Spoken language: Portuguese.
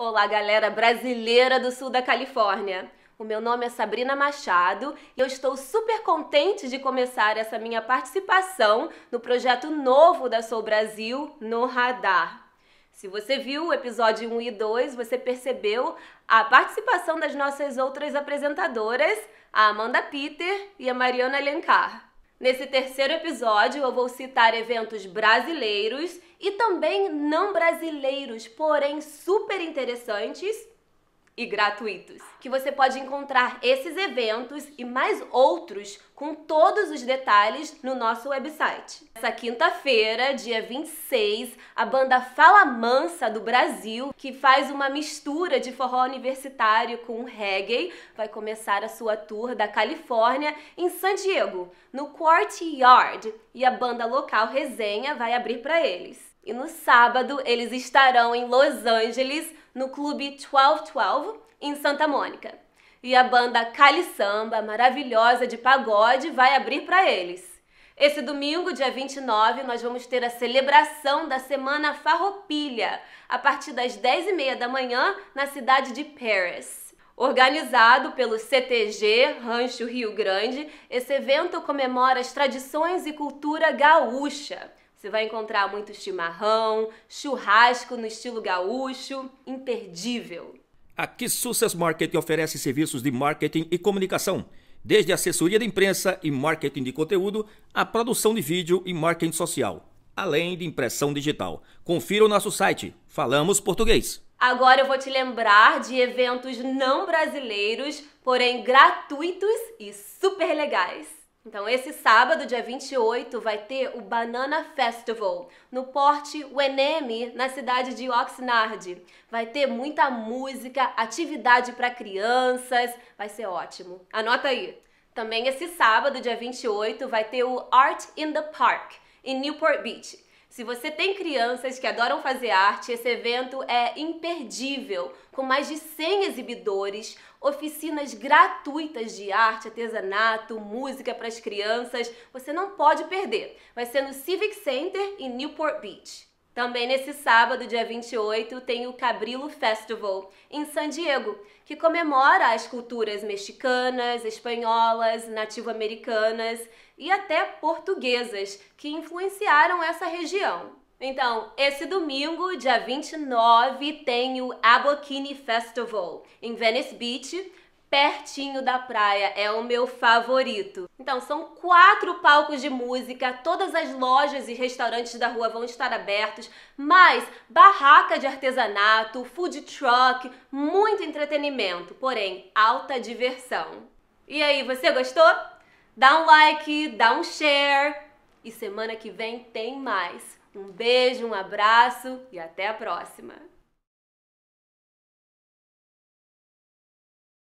Olá, galera brasileira do sul da Califórnia. O meu nome é Sabrina Machado e eu estou super contente de começar essa minha participação no projeto novo da Sou Brasil no Radar. Se você viu o episódio 1 e 2, você percebeu a participação das nossas outras apresentadoras, a Amanda Peter e a Mariana Alencar. Nesse terceiro episódio, eu vou citar eventos brasileiros e também não brasileiros, porém super interessantes e gratuitos, que você pode encontrar esses eventos e mais outros com todos os detalhes no nosso website. Essa quinta-feira, dia 26, a banda Fala Mansa do Brasil, que faz uma mistura de forró universitário com reggae, vai começar a sua tour da Califórnia em San Diego, no Courtyard, e a banda local Resenha vai abrir para eles. E no sábado eles estarão em Los Angeles, no clube 1212, em Santa Mônica. E a banda Cali Samba, maravilhosa de pagode, vai abrir para eles. Esse domingo, dia 29, nós vamos ter a celebração da Semana Farroupilha, a partir das 10h30 da manhã, na cidade de Paris. Organizado pelo CTG Rancho Rio Grande, esse evento comemora as tradições e cultura gaúcha. Você vai encontrar muito chimarrão, churrasco no estilo gaúcho, imperdível. Aqui Success Marketing oferece serviços de marketing e comunicação, desde assessoria de imprensa e marketing de conteúdo, a produção de vídeo e marketing social, além de impressão digital. Confira o nosso site, falamos português. Agora eu vou te lembrar de eventos não brasileiros, porém gratuitos e super legais. Então, esse sábado, dia 28, vai ter o Banana Festival no Porte Wenemi, na cidade de Oxnard. Vai ter muita música, atividade para crianças, vai ser ótimo. Anota aí. Também esse sábado, dia 28, vai ter o Art in the Park em Newport Beach, se você tem crianças que adoram fazer arte, esse evento é imperdível, com mais de 100 exibidores, oficinas gratuitas de arte, artesanato, música para as crianças. Você não pode perder. Vai ser no Civic Center em Newport Beach. Também nesse sábado, dia 28, tem o Cabrilo Festival, em San Diego, que comemora as culturas mexicanas, espanholas, nativo-americanas e até portuguesas que influenciaram essa região. Então, esse domingo, dia 29, tem o Abokini Festival em Venice Beach, pertinho da praia, é o meu favorito. Então, são quatro palcos de música, todas as lojas e restaurantes da rua vão estar abertos, mais barraca de artesanato, food truck, muito entretenimento, porém alta diversão. E aí, você gostou? Dá um like, dá um share e semana que vem tem mais. Um beijo, um abraço e até a próxima!